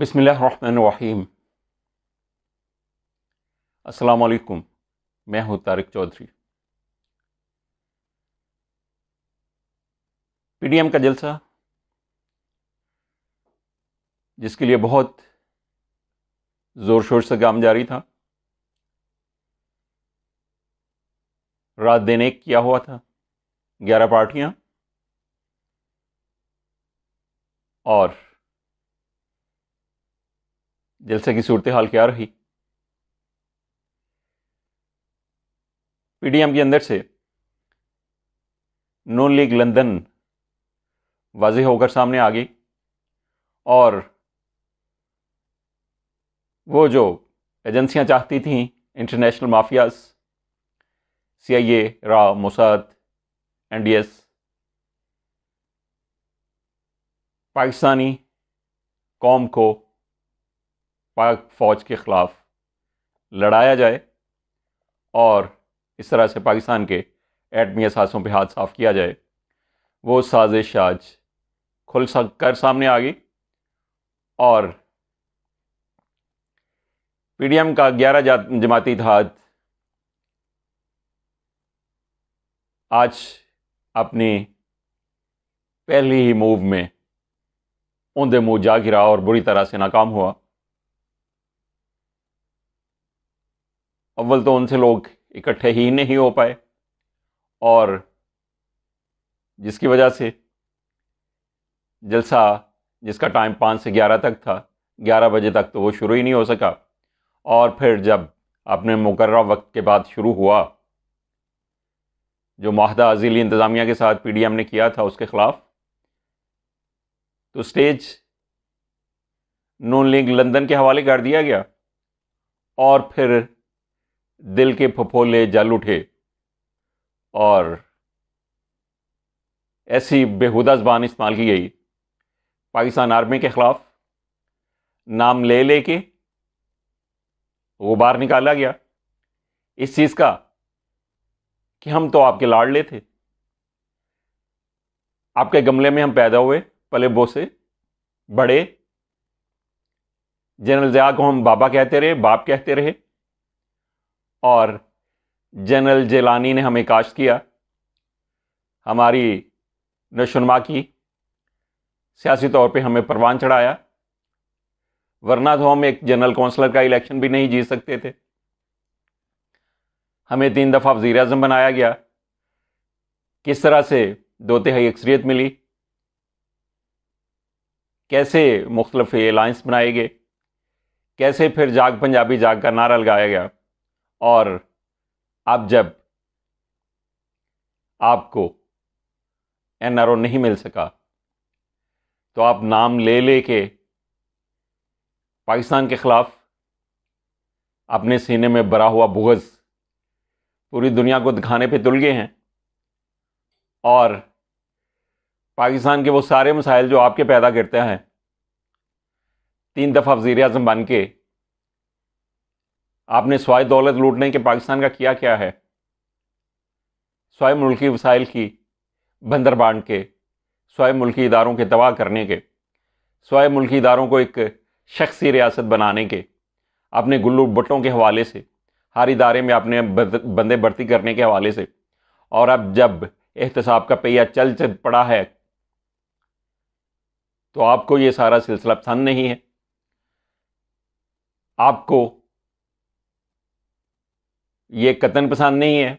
बिसमीम असलकुम मैं हूं तारिक चौधरी पीडीएम का जलसा जिसके लिए बहुत ज़ोर शोर से काम जारी था रात दिन एक किया हुआ था ग्यारह पार्टियां और जलसे की सूरत हाल क्या रही पीडीएम के अंदर से नॉन लीग लंदन वाजे होकर सामने आ गई और वो जो एजेंसियां चाहती थीं international mafias C I A रा Mossad N D S Pakistani कौम को पाक फ़ौज के ख़िलाफ़ लड़ाया जाए और इस तरह से पाकिस्तान के एटमी असासों पर हाथ साफ किया जाए वो साजिश आज खुल कर सामने आ गई और पीडीएम का ग्यारह जमाती इतिहाद आज अपनी पहली ही मूव में उनदे मुँह जा गिरा और बुरी तरह से नाकाम हुआ अव्वल तो उनसे लोग इकट्ठे ही नहीं हो पाए और जिसकी वजह से जलसा जिसका टाइम पाँच से ग्यारह तक था ग्यारह बजे तक तो वो शुरू ही नहीं हो सका और फिर जब अपने मुकर वक्त के बाद शुरू हुआ जो माहदा अजीली इंतज़ामिया के साथ पीडीएम ने किया था उसके ख़िलाफ़ तो स्टेज नून लीग लंदन के हवाले कर दिया गया और फिर दिल के फफोले जल उठे और ऐसी बेहुदा जबान इस्तेमाल की गई पाकिस्तान आर्मी के ख़िलाफ़ नाम ले ले के वो बाहर निकाला गया इस चीज़ का कि हम तो आपके लाडले थे आपके गमले में हम पैदा हुए पले बोसे बड़े जनरल जया को हम बाबा कहते रहे बाप कहते रहे और जनरल जेलानी ने हमें काश्त किया हमारी नशोनमा की सियासी तौर पे हमें परवान चढ़ाया वरना तो हम एक जनरल काउंसलर का इलेक्शन भी नहीं जीत सकते थे हमें तीन दफ़ा वजीर अजम बनाया गया किस तरह से दो तिहाई अक्सरियत मिली कैसे मुख्तलफ अलाइंस बनाए गए कैसे फिर जाग पंजाबी जाग का नारा लगाया गया और आप जब आपको एनआरओ नहीं मिल सका तो आप नाम ले ले के पाकिस्तान के ख़िलाफ़ अपने सीने में भरा हुआ बुगज़ पूरी दुनिया को दिखाने पे तुल गए हैं और पाकिस्तान के वो सारे मसाइल जो आपके पैदा करते हैं तीन दफ़ा वज़ी अजम बन के आपने स्वाय दौलत लूटने के पाकिस्तान का किया क्या है स्वाय मुल्की वसाइल की बंदर बांट के स्वाय मुल्की इदारों के तबाह करने के स्वाय मुल्की इदारों को एक शख्सी रियासत बनाने के अपने गुल्लू बटों के हवाले से हर इदारे में अपने बंदे भर्ती करने के हवाले से और अब जब एहतसाब का पहिया चल चल पड़ा है तो आपको ये सारा सिलसिला पसंद नहीं है आपको ये कतन पसंद नहीं है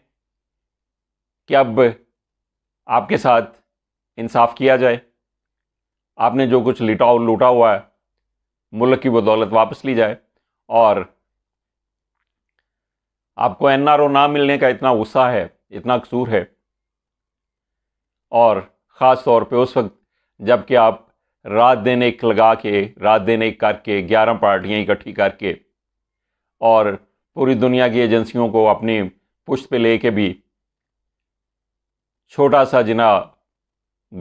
कि अब आपके साथ इंसाफ किया जाए आपने जो कुछ लिटा लूटा हुआ है मुल्क की वो दौलत वापस ली जाए और आपको एनआरओ ना मिलने का इतना गुस्सा है इतना कसूर है और ख़ास तौर पे उस वक्त जबकि आप रात दिन एक लगा के रात दिन एक करके ग्यारह पार्टियाँ इकट्ठी करके और पूरी दुनिया की एजेंसियों को अपनी पुश्त पे लेके भी छोटा सा जिना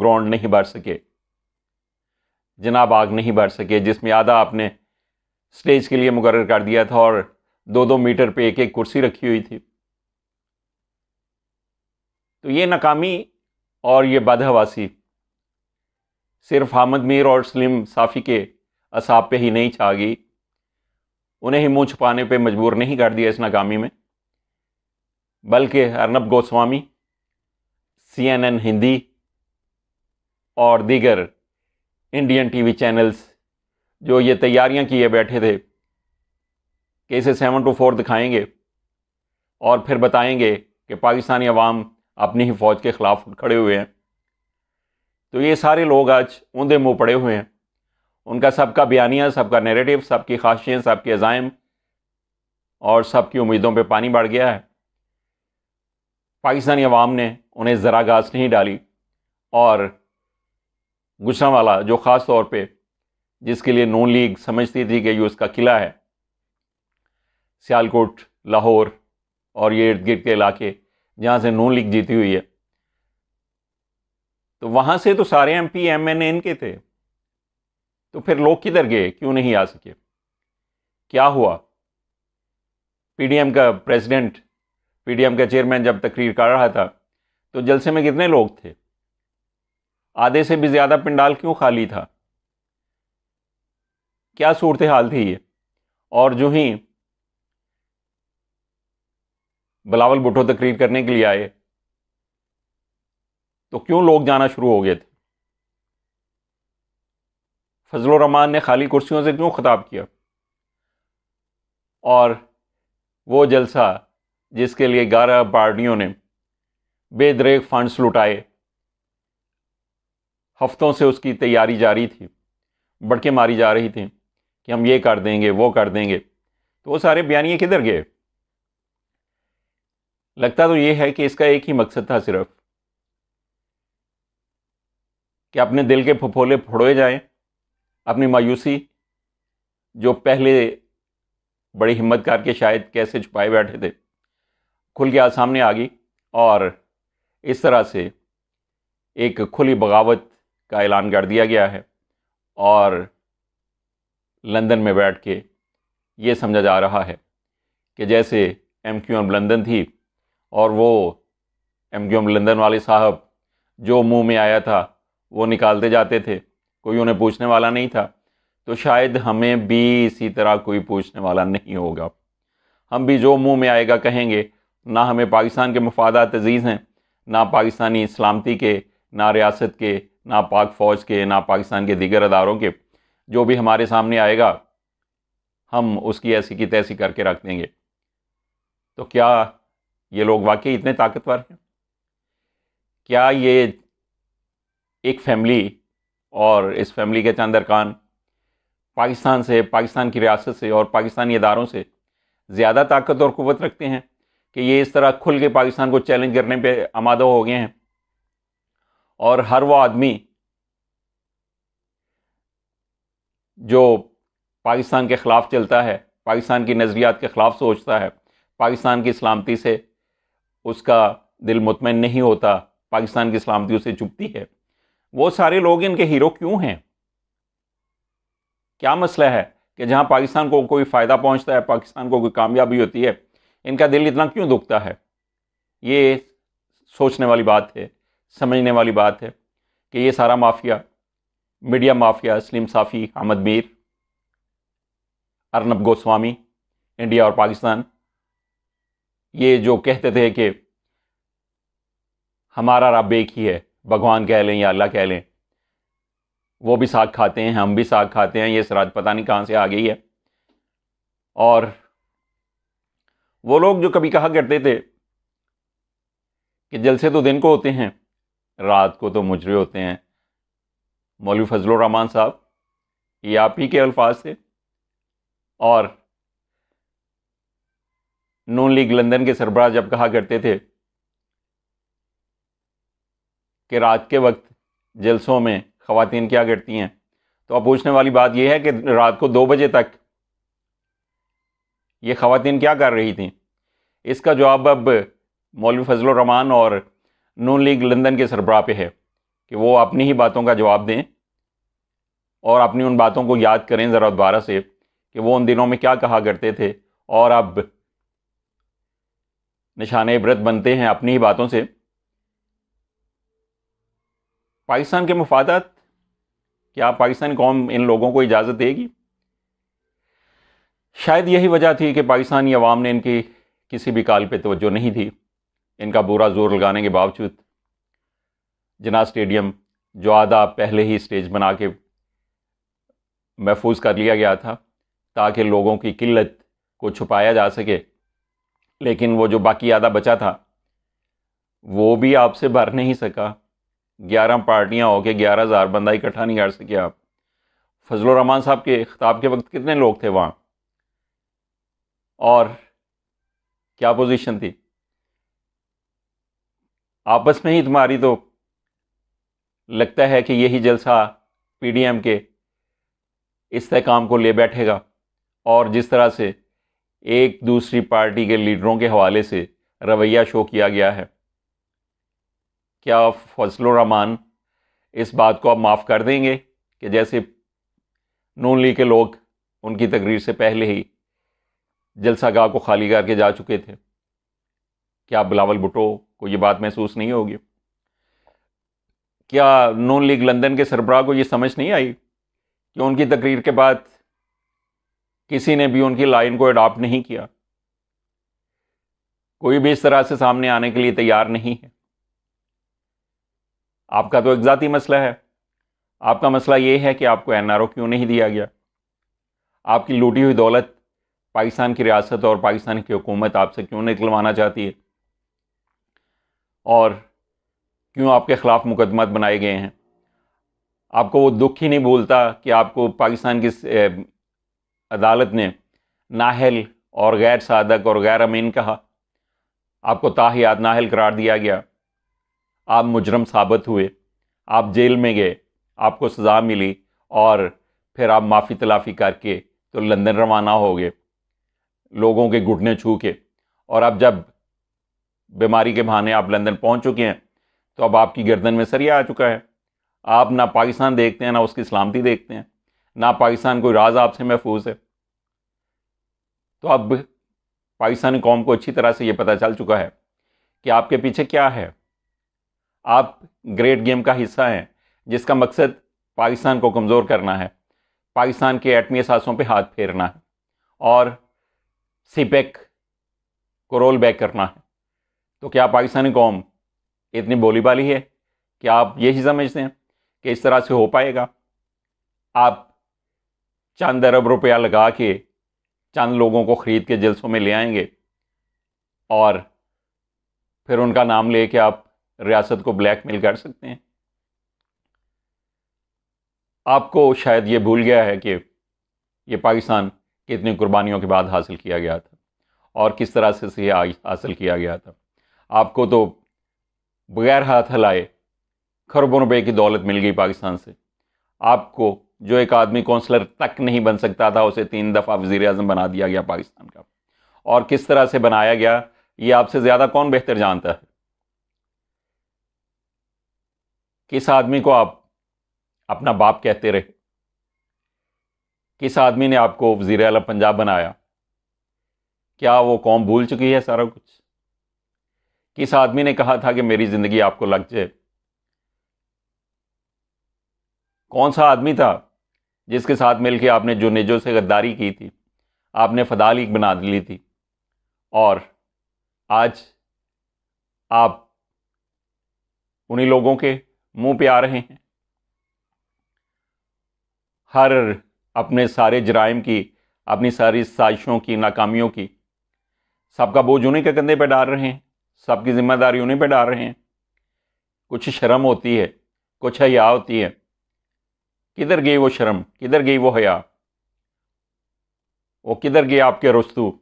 ग्राउंड नहीं भर सके जिना बाग नहीं भर सके जिसमें आधा आपने स्टेज के लिए मुकर कर दिया था और दो दो मीटर पे एक एक कुर्सी रखी हुई थी तो ये नाकामी और ये बदहवासी सिर्फ हामद मीर और सलीम साफ़ी के असाब पे ही नहीं छा गई उन्हें ही मुंह छुपाने पर मजबूर नहीं कर दिया इस नाकामी में बल्कि Arnab Goswami C N N Hindi और दीगर इंडियन टीवी चैनल्स जो ये तैयारियां किए बैठे थे कि इसे सेवन टू फोर दिखाएंगे और फिर बताएंगे कि पाकिस्तानी अवाम अपनी ही फ़ौज के ख़िलाफ़ खड़े हुए हैं तो ये सारे लोग आज ऊंधे मुंह पड़े हुए हैं उनका सबका बयानिया सबका नेरेटिव सबकी ख्वाहिशें सबके अजायम और सबकी उम्मीदों पे पानी बढ़ गया है पाकिस्तानी अवाम ने उन्हें ज़रा गाज नहीं डाली और गुस्सा वाला जो ख़ास तौर पे जिसके लिए नून लीग समझती थी कि ये उसका किला है सियालकोट लाहौर और ये इर्द गिर्द के इलाके जहाँ से नून लीग जीती हुई है तो वहाँ से तो सारे M P M N N के थे तो फिर लोग किधर गए क्यों नहीं आ सके क्या हुआ पीडीएम का प्रेसिडेंट पीडीएम का चेयरमैन जब तकरीर कर रहा था तो जलसे में कितने लोग थे आधे से भी ज़्यादा पंडाल क्यों खाली था क्या सूरत हाल थी ये और जो ही बलावल भुट्टो तकरीर करने के लिए आए तो क्यों लोग जाना शुरू हो गए थे फजल रहमान ने खाली कुर्सियों से क्यों ख़ताब किया और वो जलसा जिसके लिए ग्यारह पार्टियों ने बेदरेग फंड्स लुटाए हफ्तों से उसकी तैयारी जारी थी बड़के मारी जा रही थी कि हम ये कर देंगे वो कर देंगे तो वो सारे बयानिए किधर गए लगता तो ये है कि इसका एक ही मकसद था सिर्फ कि अपने दिल के फफोले फोड़े जाएं अपनी मायूसी जो पहले बड़ी हिम्मत करके शायद कैसे छुपाए बैठे थे खुल के आज सामने आ गई और इस तरह से एक खुली बगावत का ऐलान कर दिया गया है और लंदन में बैठ के ये समझा जा रहा है कि जैसे एम क्यू एम लंदन थी और वो एम क्यू एम लंदन वाले साहब जो मुंह में आया था वो निकालते जाते थे कोई उन्हें पूछने वाला नहीं था तो शायद हमें भी इसी तरह कोई पूछने वाला नहीं होगा हम भी जो मुंह में आएगा कहेंगे ना हमें पाकिस्तान के मफादात अजीज़ हैं ना पाकिस्तानी सलामती के ना रियासत के ना पाक फ़ौज के ना पाकिस्तान के दीगर अदारों के जो भी हमारे सामने आएगा हम उसकी ऐसी की तैसी करके रख देंगे तो क्या ये लोग वाकई इतने ताकतवर हैं क्या ये एक फैमिली और इस फैमिली के चंदर खान पाकिस्तान से पाकिस्तान की रियासत से और पाकिस्तानी इदारों से ज़्यादा ताकत और कुत रखते हैं कि ये इस तरह खुल के पाकिस्तान को चैलेंज करने पर आमादा हो गए हैं और हर वो आदमी जो पाकिस्तान के ख़िलाफ़ चलता है पाकिस्तान की नज़रियात के ख़िलाफ़ सोचता है पाकिस्तान की सलामती से उसका दिल मुतमिन नहीं होता पाकिस्तान की सलामती उसे चुपती है वो सारे लोग इनके हीरो क्यों हैं क्या मसला है कि जहां पाकिस्तान को कोई फ़ायदा पहुंचता है पाकिस्तान को कोई कामयाबी होती है इनका दिल इतना क्यों दुखता है ये सोचने वाली बात है समझने वाली बात है कि ये सारा mafia media mafia Saleem Safi Ahmad Mir Arnab Goswami India और पाकिस्तान ये जो कहते थे कि हमारा रब एक ही है भगवान कह लें या अल्लाह कह लें वो भी साग खाते हैं हम भी साग खाते हैं ये सराज पता नहीं कहाँ से आ गई है और वो लोग जो कभी कहा करते थे कि जलसे तो दिन को होते हैं रात को तो मुजरे होते हैं मौलवी फजलरहमान साहब ये आप ही के अल्फाज थे और नून लीग लंदन के सरबराह जब कहा करते थे कि रात के वक्त जलसों में ख़वान क्या करती हैं तो अब पूछने वाली बात यह है कि रात को दो बजे तक ये ख़वान क्या कर रही थी इसका जवाब अब मौलवी फजलरहमान और नून लीग लंदन के सरबरा पे है कि वो अपनी ही बातों का जवाब दें और अपनी उन बातों को याद करें ज़रा दोबारा से कि वो उन दिनों में क्या कहा करते थे और अब निशान इबरत बनते हैं अपनी ही बातों से पाकिस्तान के मफादत क्या पाकिस्तान कौम इन लोगों को इजाज़त देगी शायद यही वजह थी कि पाकिस्तानी अवाम ने इनकी किसी भी काल पर तोज्जो नहीं थी इनका बुरा जोर लगाने के बावजूद जना स्टेडियम जो आधा पहले ही स्टेज बना के महफूज कर लिया गया था ताकि लोगों की किल्लत को छुपाया जा सके लेकिन वो जो बाकी आधा बचा था वो भी आपसे भर नहीं सका ग्यारह पार्टियाँ होकर ग्यारह हज़ार बंदा इकट्ठा नहीं कर सके आप फजल रहमान साहब के खिताब के वक्त कितने लोग थे वहाँ और क्या पोजीशन थी आपस में ही तुम्हारी तो लगता है कि यही जलसा पीडीएम के इस्तेकाम को ले बैठेगा और जिस तरह से एक दूसरी पार्टी के लीडरों के हवाले से रवैया शो किया गया है क्या फजलरहमान इस बात को आप माफ़ कर देंगे कि जैसे नून लीग के लोग उनकी तकरीर से पहले ही जलसा गाह को खाली करके जा चुके थे क्या बिलावल भुटो को ये बात महसूस नहीं होगी क्या नून लीग लंदन के सरबराह को ये समझ नहीं आई कि उनकी तकरीर के बाद किसी ने भी उनकी लाइन को अडॉप्ट नहीं किया कोई भी इस तरह से सामने आने के लिए तैयार नहीं है आपका तो ज़ाती मसला है आपका मसला ये है कि आपको एन क्यों नहीं दिया गया आपकी लूटी हुई दौलत पाकिस्तान की रियासत और पाकिस्तान की हुकूमत आपसे क्यों निकलवाना चाहती है और क्यों आपके ख़िलाफ़ मुकदमत बनाए गए हैं आपको वो दुख ही नहीं भूलता कि आपको पाकिस्तान की अदालत ने नाहल और गैर सादक और गैर अमीन कहा आपको ताहियात नाहल करार दिया गया आप मुजरम साबित हुए आप जेल में गए आपको सज़ा मिली और फिर आप माफ़ी तलाफ़ी करके तो लंदन रवाना हो गए लोगों के घुटने छू के और अब जब बीमारी के बहाने आप लंदन पहुंच चुके हैं तो अब आपकी गर्दन में सरिया आ चुका है आप ना पाकिस्तान देखते हैं ना उसकी सलामती देखते हैं ना पाकिस्तान कोई राज आपसे महफूज है तो अब पाकिस्तानी कौम को अच्छी तरह से ये पता चल चुका है कि आपके पीछे क्या है आप ग्रेट गेम का हिस्सा हैं जिसका मकसद पाकिस्तान को कमज़ोर करना है पाकिस्तान के एटमी सासों पर हाथ फेरना है और सीपेक e को रोल बैक करना है तो क्या पाकिस्तानी कौम इतनी बोली बाली है कि आप यही समझते हैं कि इस तरह से हो पाएगा आप चंद अरब रुपया लगा के चंद लोगों को ख़रीद के जलसों में ले आएंगे और फिर उनका नाम लेके आप रियासत को ब्लैकमेल कर सकते हैं आपको शायद ये भूल गया है कि ये पाकिस्तान कितनी कुर्बानियों के बाद हासिल किया गया था और किस तरह से इसे हासिल किया गया था आपको तो बगैर हाथ हलाए खरबों रुपये की दौलत मिल गई पाकिस्तान से आपको जो एक आदमी कौंसलर तक नहीं बन सकता था उसे तीन दफ़ा वज़ी अजम बना दिया गया पाकिस्तान का और किस तरह से बनाया गया ये आपसे ज़्यादा कौन बेहतर जानता है किस आदमी को आप अपना बाप कहते रहे किस आदमी ने आपको वजीर अला पंजाब बनाया क्या वो कौम भूल चुकी है सारा कुछ किस आदमी ने कहा था कि मेरी ज़िंदगी आपको लग जाए कौन सा आदमी था जिसके साथ मिलकर आपने जो निजो से गद्दारी की थी आपने फदाली बना ली थी और आज आप उन्हीं लोगों के मुंह पे आ रहे हैं हर अपने सारे जराइम की अपनी सारी साजिशों की नाकामियों की सबका बोझ उन्हीं के कंधे पर डाल रहे हैं सबकी जिम्मेदारी उन्हीं पर डाल रहे हैं कुछ शर्म होती है कुछ हया होती है किधर गई वो शर्म किधर गई वो हया वो किधर गए आपके रस्तू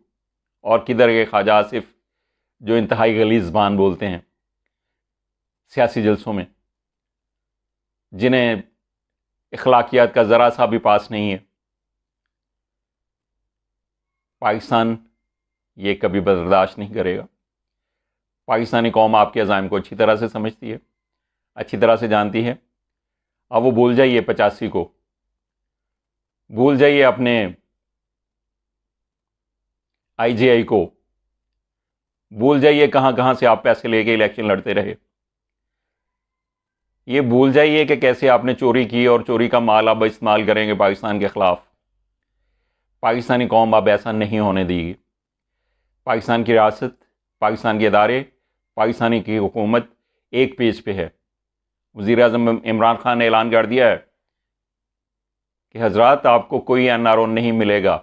और किधर गए ख्वाजा आसिफ जो इंतहाई गली ज़बान बोलते हैं सियासी जलसों में जिन्हें अखलाकियात का ज़रा सा भी पास नहीं है पाकिस्तान ये कभी बर्दाश्त नहीं करेगा पाकिस्तानी कौम आपके अज़ाम को अच्छी तरह से समझती है अच्छी तरह से जानती है अब वो भूल जाइए पचासी को भूल जाइए अपने आईजीआई को भूल जाइए कहाँ कहाँ से आप पैसे लेके इलेक्शन लड़ते रहे ये भूल जाइए कि कैसे आपने चोरी की और चोरी का माल आप इस्तेमाल करेंगे पाकिस्तान के ख़िलाफ़ पाकिस्तानी कौम अब ऐसा नहीं होने देगी पाकिस्तान की रियासत पाकिस्तान के अदारे पाकिस्तानी की हुकूमत एक पेज पे है वज़ी अजम इमरान ख़ान ने ऐलान कर दिया है कि हजरात आपको कोई एन आर ओ नहीं मिलेगा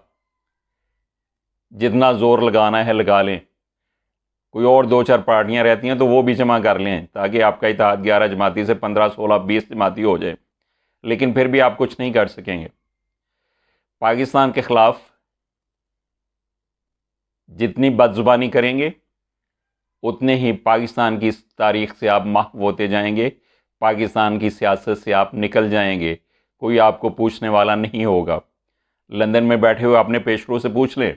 जितना ज़ोर लगाना है लगा लें कोई और दो चार पार्टियाँ रहती हैं तो वो भी जमा कर लें ताकि आपका इतिहाद ग्यारह जमाती से पंद्रह सोलह बीस जमाती हो जाए लेकिन फिर भी आप कुछ नहीं कर सकेंगे पाकिस्तान के ख़िलाफ़ जितनी बदजुबानी करेंगे उतने ही पाकिस्तान की तारीख से आप माफ होते जाएंगे पाकिस्तान की सियासत से आप निकल जाएंगे कोई आपको पूछने वाला नहीं होगा लंदन में बैठे हुए अपने पेशरों से पूछ लें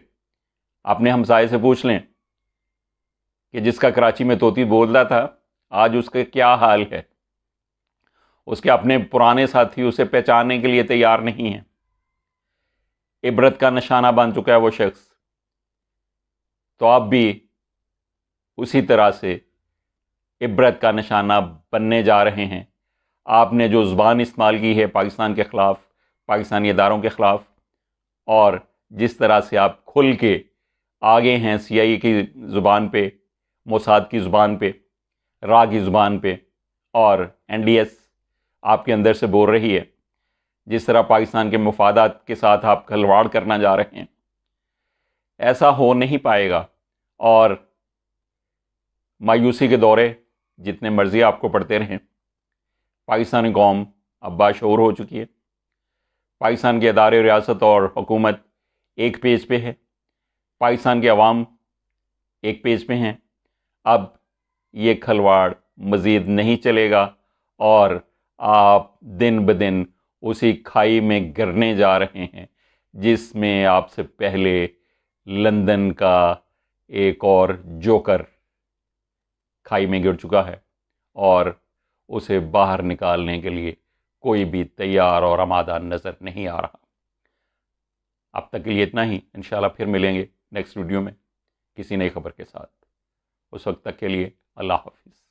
अपने हमसाए से पूछ लें कि जिसका कराची में तोती बोल रहा था आज उसके क्या हाल है उसके अपने पुराने साथी उसे पहचानने के लिए तैयार नहीं हैं इबरत का निशाना बन चुका है वो शख्स तो आप भी उसी तरह से इबरत का निशाना बनने जा रहे हैं आपने जो ज़ुबान इस्तेमाल की है पाकिस्तान के ख़िलाफ़ पाकिस्तानी इदारों के ख़िलाफ़ और जिस तरह से आप खुल के आगे हैं सी आई की ज़ुबान पे मोसाद की ज़ुबान पे रा की ज़ुबान पे और एनडीएस आपके अंदर से बोल रही है जिस तरह पाकिस्तान के मफादात के साथ आप खलवाड़ करना जा रहे हैं ऐसा हो नहीं पाएगा और मायूसी के दौरे जितने मर्ज़ी आपको पढ़ते रहें पाकिस्तानी कौम अब बाशूर हो चुकी है पाकिस्तान के अदारे रियासत और हुकूमत एक पेज पे है पाकिस्तान के अवाम एक पेज पे हैं अब ये खलवाड़ मज़ीद नहीं चलेगा और आप दिन ब दिन उसी खाई में गिरने जा रहे हैं जिसमें आपसे पहले लंदन का एक और जोकर खाई में गिर चुका है और उसे बाहर निकालने के लिए कोई भी तैयार और आमादा नज़र नहीं आ रहा अब तक के लिए इतना ही इन फिर मिलेंगे नेक्स्ट वीडियो में किसी नई खबर के साथ उस वक्त तक के लिए अल्लाह हाफिज़